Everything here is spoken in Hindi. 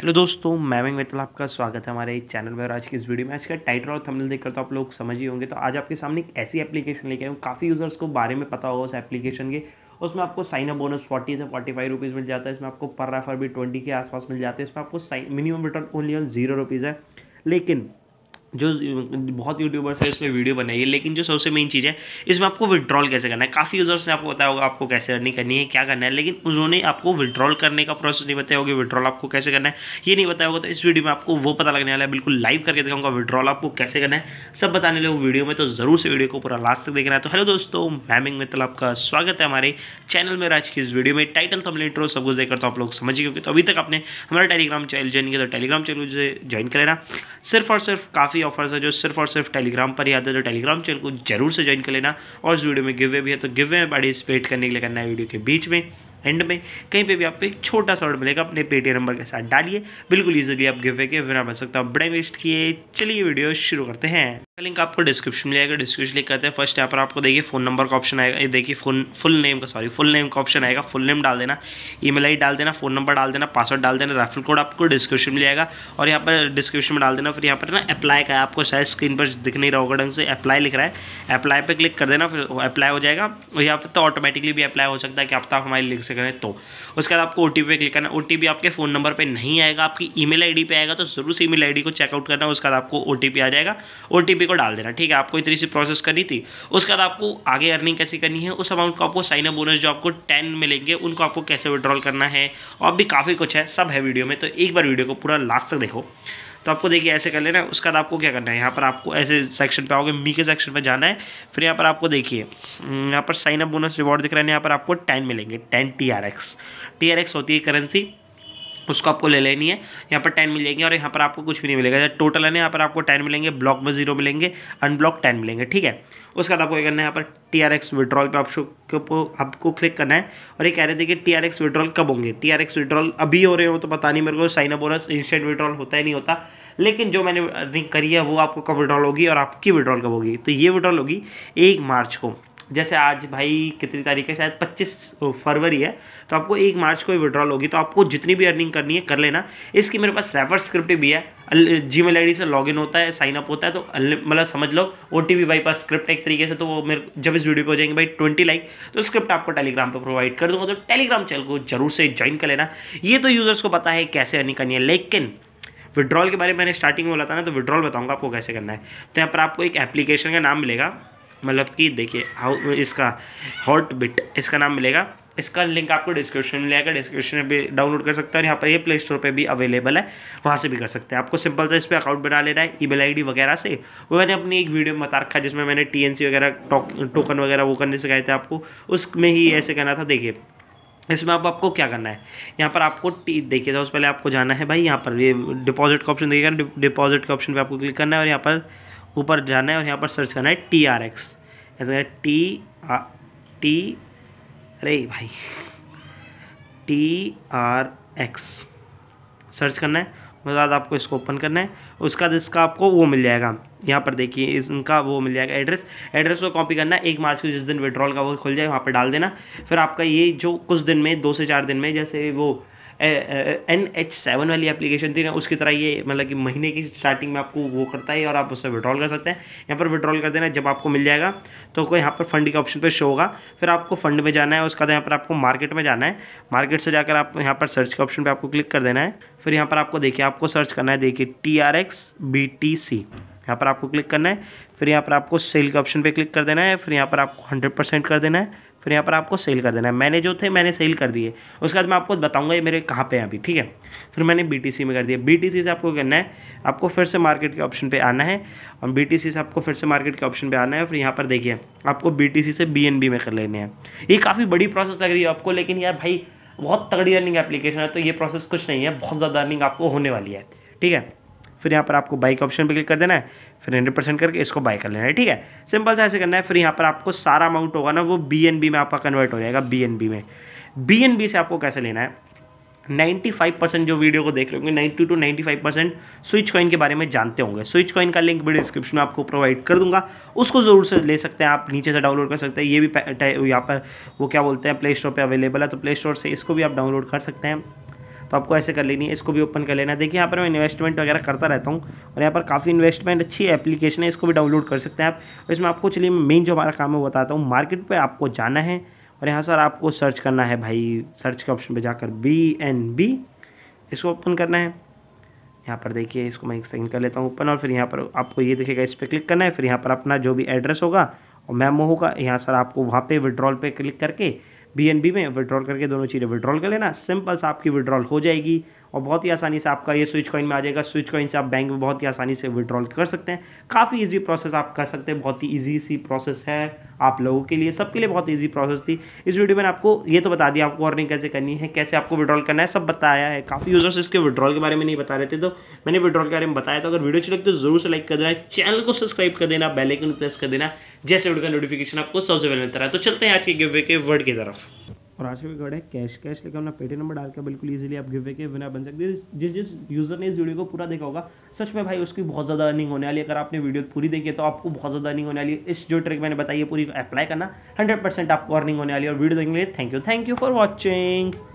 हेलो दोस्तों मैं विंग मित्तल आपका स्वागत है हमारे एक चैनल में और आज की इस वीडियो में आज का टाइटल और थंबनेल देखकर तो आप लोग समझ ही होंगे तो आज आपके सामने एक ऐसी एप्लीकेशन लेके आया हूँ काफ़ी यूज़र्स को बारे में पता होगा उस एप्लीकेशन के उसमें आपको साइन अप बोनस फोर्टी से फोर्टी फाइव रुपीज़ मिल जाता है इसमें आपको पर रेफर भी ट्वेंटी के आसपास मिल जाते हैं इसमें आपको minimum return only on zero rupees है लेकिन जो बहुत यूट्यूबर्स हैं इसमें वीडियो बनाइए लेकिन जो सबसे मेन चीज़ है इसमें आपको विड्रॉल कैसे करना है काफ़ी यूज़र्स ने आपको बताया होगा आपको कैसे अर्निंग करनी है क्या करना है लेकिन उन्होंने आपको विड्रॉल करने का प्रोसेस नहीं बताया होगा विड्रॉल आपको कैसे करना है ये नहीं बताया होगा तो इस वीडियो में आपको वो पता लगने वाला है बिल्कुल लाइव करके दिखाऊंगा विड्रॉल आपको कैसे करना है सब बताने लगे वीडियो में तो ज़रूर से वीडियो को पूरा लास्ट तक देखना है तो हेलो दोस्तों मैमिंग मित्तल आपका स्वागत है हमारे चैनल में आज की इस वीडियो में टाइटल थंबनेल इंट्रो सब कुछ देखकर तो आप लोग समझ गए तो अभी तक आपने हमारा टेलीग्राम चैनल ज्वाइन किया तो टेलीग्राम चैनल ज्वाइन कर लेना सिर्फ और सिर्फ काफ़ी काफ़ी ऑफर्स है जो सिर्फ और सिर्फ टेलीग्राम पर ही आते हैं तो टेलीग्राम चैनल को जरूर से ज्वाइन कर लेना और इस वीडियो में गिवे भी है तो गिवे में पार्टिसिपेट करने के लिए करना है वीडियो के बीच में एंड में कहीं पे भी आपको एक छोटा सा ऑर्डर मिलेगा अपने पेटीएम नंबर के साथ डालिए बिल्कुल ईजिली आप गिवे के बिना बन सकता हूँ बड़े वेस्ट किए चलिए वीडियो शुरू करते हैं इसका लिंक आपको डिस्क्रिप्शन में आएगा डिस्क्रिप्शन लिख करते हैं फर्स्ट यहाँ पर आपको देखिए फ़ोन नंबर का ऑप्शन आएगा ये देखिए फोन फुल नेम का सॉरी फुल नेम का ऑप्शन आएगा फुल नेम डाल देना ईमेल मेल डाल देना फोन नंबर डाल देना पासवर्ड डाल देना रेफरल कोड आपको डिस्क्रिप्शन में आएगा और यहाँ पर डिस्क्रिप्शन में डाल देना फिर यहाँ पर ना अप्लाई का आपको शायद स्क्रीन पर दिख नहीं रहा होगा ढंग से अप्लाई लिख रहा है अप्लाई पर क्लिक कर देना फिर अप्लाई हो जाएगा और यहाँ पर तो ऑटोमेटिकली भी अप्लाई हो सकता है कि आप तो हमारे लिंक से करें तो उसके बाद आपको ओ टी पे क्लिक करना ओ टी पी आपके फ़ोन नंबर पर नहीं आएगा आपकी ई मेल आई डी आएगा तो ज़रूर से ई मेल आई डी को चेकआउट करना उसके बाद आपको ओ टी पी आ जाएगा ओ को डाल देना ठीक है आपको इतनी सी प्रोसेस करनी थी उसके बाद आपको आगे अर्निंग कैसे करनी है उस अमाउंट को आपको साइन अप बोनस जो आपको टेन मिलेंगे उनको आपको कैसे विड्रॉल करना है और भी काफ़ी कुछ है सब है वीडियो में तो एक बार वीडियो को पूरा लास्ट तक देखो तो आपको देखिए ऐसे कर लेना उसके बाद आपको क्या करना है यहाँ पर आपको ऐसे सेक्शन पे आओगे मी के सेक्शन पे जाना है फिर यहाँ पर आपको देखिए हम्म, यहाँ पर साइन अप बोनस रिवॉर्ड दिख रहा है यहाँ पर आपको टेन मिलेंगे ten T R X T R X होती है करेंसी उसको आपको ले लेनी है यहाँ पर टेन मिलेंगे और यहाँ पर आपको कुछ भी नहीं मिलेगा टोटल है ना यहाँ पर आपको टेन मिलेंगे ब्लॉक में जीरो मिलेंगे अनब्लॉक टेन मिलेंगे ठीक है उसके बाद आपको क्या करना है यहाँ पर टी आर एक्स विड्रॉल पर आपको आपको क्लिक करना है और ये कह रहे थे कि टी आर एक्स विड्रॉल कब होंगे टी आर एक्स विड्रॉल अभी हो रहे हो तो पता नहीं मेरे को sign up bonus instant withdrawal होता ही नहीं होता लेकिन जो मैंने अर्निंग करी है वो आपको कब विड्रॉल होगी और आपकी विड्रॉल कब होगी तो ये विड्रॉल होगी एक मार्च को जैसे आज भाई कितनी तारीख है शायद 25 फरवरी है तो आपको एक मार्च को ही विड्रॉल होगी तो आपको जितनी भी अर्निंग करनी है कर लेना इसकी मेरे पास रेफर स्क्रिप्ट भी है जी मेल आई से लॉगिन होता है साइन अप होता है तो मतलब समझ लो O T bypass script एक तरीके से तो वो मेरे जब इस वीडियो पर हो जाएंगे भाई ट्वेंटी लाइक तो स्क्रिप्ट आपको टेलीग्राम पर प्रोवाइड कर दूंगा तो टेलीग्राम चैनल को जरूर से ज्वाइन कर लेना ये तो यूज़र्स को पता है कैसे अर्निंग करनी है लेकिन विड्रॉल के बारे में मैंने स्टार्टिंग में बोला था ना तो विड्रॉल बताऊंगा आपको कैसे करना है तो यहाँ पर आपको एक एप्लीकेशन का नाम मिलेगा मतलब कि देखिए इसका हॉट बिट इसका नाम मिलेगा इसका लिंक आपको डिस्क्रिप्शन में मिलेगा डिस्क्रिप्शन में भी डाउनलोड कर सकते हैं और यहाँ पर ये प्ले स्टोर पर भी अवेलेबल है वहाँ से भी कर सकते हैं आपको सिंपल सा इस पर अकाउंट बना लेना है ई मेल आई वगैरह से वो मैंने अपनी एक वीडियो में बता रखा जिसमें मैंने टी वगैरह टोकन वगैरह वो करने सिखाए थे आपको उसमें ही ऐसे करना था देखिए इसमें अब आप आपको क्या करना है यहाँ पर आपको टी देखिए सबसे पहले आपको जाना है भाई यहाँ पर ये डिपॉजिट का ऑप्शन देखिएगा डिपॉजिट के ऑप्शन पे आपको क्लिक करना है और यहाँ पर ऊपर जाना है और यहाँ पर सर्च करना है टी आर एक्स ऐसा टी आ, टी अरे भाई टी आर एक्स सर्च करना है उसके बाद आपको इसको ओपन करना है उसका इसका आपको वो मिल जाएगा यहाँ पर देखिए इनका वो मिल जाएगा एड्रेस एड्रेस को कॉपी करना है एक मार्च को जिस दिन विड्रॉल का वो खुल जाए वहाँ पर डाल देना फिर आपका ये जो कुछ दिन में दो से चार दिन में जैसे वो एन एच सेवन वाली एप्लीकेशन थी ना उसकी तरह ये मतलब कि महीने की स्टार्टिंग में आपको वो करता है और आप उससे विड्रॉल कर सकते हैं यहाँ पर विड्रॉल कर देना जब आपको मिल जाएगा तो कोई यहाँ पर फंड के ऑप्शन पर शो होगा फिर आपको फंड में जाना है उसके बाद तो यहाँ पर आपको मार्केट में जाना है मार्केट से जाकर आप यहाँ पर सर्च के ऑप्शन पर आपको क्लिक कर देना है फिर यहाँ पर आपको देखिए आपको सर्च करना है देखिए T R X B T C यहाँ पर आपको क्लिक करना है फिर यहाँ पर आपको सेल के ऑप्शन पे क्लिक कर देना है फिर यहाँ पर आपको हंड्रेड परसेंट कर देना है फिर यहाँ पर आपको सेल कर देना है मैंने जो थे मैंने सेल कर दिए उसके बाद मैं आपको बताऊंगा ये मेरे कहाँ पे हैं अभी ठीक है फिर मैंने बीटीसी में कर दिया बीटीसी से आपको करना है आपको फिर से मार्केट के ऑप्शन पे आना है और बीटीसी से आपको फिर से मार्केट के ऑप्शन पे आना है फिर यहाँ पर देखिए आपको बी से बी में कर लेने हैं ये काफ़ी बड़ी प्रोसेस लग रही है आपको लेकिन यार भाई बहुत तगड़ी अर्निंग एप्लीकेशन है तो ये प्रोसेस कुछ नहीं है बहुत ज़्यादा अर्निंग आपको होने वाली है ठीक है फिर यहाँ पर आपको बाई के ऑप्शन पर क्लिक कर देना है फिर हंड्रेड परसेंट करके इसको बाई कर लेना है ठीक है सिंपल सा ऐसे करना है फिर यहाँ पर आपको सारा अमाउंट होगा ना वो बी में आपका कन्वर्ट हो जाएगा बी में बी से आपको कैसे लेना है 95 परसेंट जो वीडियो को देख रहे होंगे ninety two 95 percent switch coin के बारे में जानते होंगे स्विच कॉइन का लिंक भी डिस्क्रिप्शन में आपको प्रोवाइड कर दूंगा उसको ज़रूर से ले सकते हैं आप नीचे से डाउनलोड कर सकते हैं ये भी यहाँ पर वो क्या बोलते हैं प्ले स्टोर पर अवेलेबल है तो प्ले स्टोर से इसको भी आप डाउनलोड कर सकते हैं तो आपको ऐसे कर लेनी है इसको भी ओपन कर लेना है देखिए यहाँ पर मैं इन्वेस्टमेंट वगैरह करता रहता हूँ और यहाँ पर काफ़ी इन्वेस्टमेंट अच्छी एप्लीकेशन है इसको भी डाउनलोड कर सकते हैं आप इसमें आपको चलिए मेन जो हमारा काम है वो बताता हूँ मार्केट पर आपको जाना है और यहाँ सर आपको सर्च करना है भाई सर्च के ऑप्शन पर जाकर बी एन बी इसको ओपन करना है यहाँ पर देखिए इसको मैं एक सेकंड कर लेता हूँ ओपन और फिर यहाँ पर आपको ये देखिएगा इस पर क्लिक करना है फिर यहाँ पर अपना जो भी एड्रेस होगा और मैमो होगा यहाँ सर आपको वहाँ पे विड्रॉल पे क्लिक करके बी में विड्रॉल करके दोनों चीज़ें विड्रॉल कर लेना सिंपल सा आपकी विड्रॉल हो जाएगी और बहुत ही आसानी से आपका ये स्विच कॉइन में आ जाएगा स्विच कॉइन से आप बैंक में बहुत ही आसानी से विड्रॉल कर सकते हैं काफ़ी ईजी प्रोसेस आप कर सकते हैं बहुत ही ईजी सी प्रोसेस है आप लोगों के लिए सबके लिए बहुत ईजी प्रोसेस थी इस वीडियो में आपको ये तो बता दिया आपको अर्निंग कैसे करनी है कैसे आपको विड्रॉल करना है सब बताया है काफ़ी यूजर्स इसके विड्रॉल के बारे में नहीं बता रहे थे तो मैंने विड्रॉल के बारे में बताया तो अगर वीडियो अच्छी लगती तो जरूर से लाइक कर देना चैनल को सब्सक्राइब कर देना बेलाइकन प्रेस कर देना जैसे वीडियो का नोटिफिकेशन आपको सबसे पहले मिलता रहा तो चलते हैं आज के गिवे के वर्ड की तरफ और आज के कार्ड है कैश कैश लेकर अपना पेटी नंबर डाल के बिल्कुल ईजिली आप गिवे के बिना बन सकते हैं जिस जिस यूज़र ने इस वीडियो को पूरा देखा होगा सच में भाई उसकी बहुत ज़्यादा अर्निंग होने वाली है अगर आपने वीडियो पूरी देखी है तो आपको बहुत ज़्यादा अर्निंग होने वाली है इस जो ट्रिक मैंने बताई है पूरी अप्लाई करना हंड्रेड आपको अर्निंग होने वाली है और वीडियो देखने के लिए thank you thank you for watching